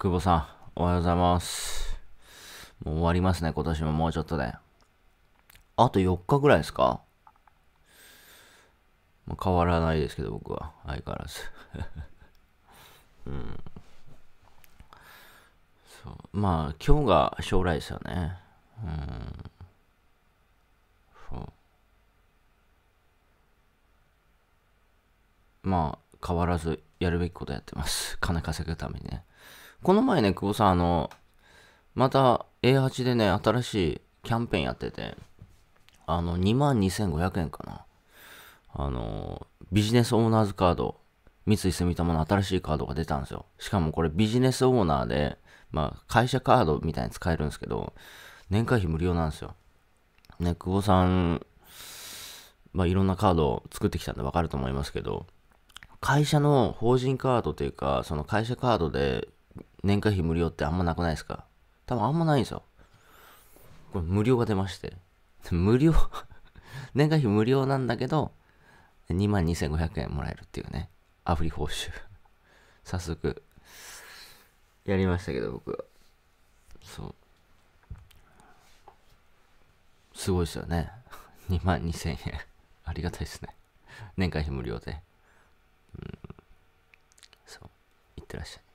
久保さん、おはようございます。もう終わりますね、今年ももうちょっとで。あと4日ぐらいですか、まあ、変わらないですけど、僕は。相変わらず。うん。そう。まあ、今日が将来ですよね。うん。そう。まあ、変わらずやるべきことやってます。金稼ぐためにね。この前ね、久保さん、あの、また A8 でね、新しいキャンペーンやってて、あの、22,500円かな。あの、ビジネスオーナーズカード、三井住友の新しいカードが出たんですよ。しかもこれビジネスオーナーで、まあ、会社カードみたいに使えるんですけど、年会費無料なんですよ。ね、久保さん、まあ、いろんなカードを作ってきたんでわかると思いますけど、会社の法人カードというか、その会社カードで年会費無料ってあんまなくないですか多分あんまないんですよ。これ無料が出まして。無料 年会費無料なんだけど、22,500円もらえるっていうね。アフリ報酬早速、やりましたけど、僕は。そう。すごいですよね。2万2000円ありがたいですね。年会費無料で。うん。そう。いってらっしゃい。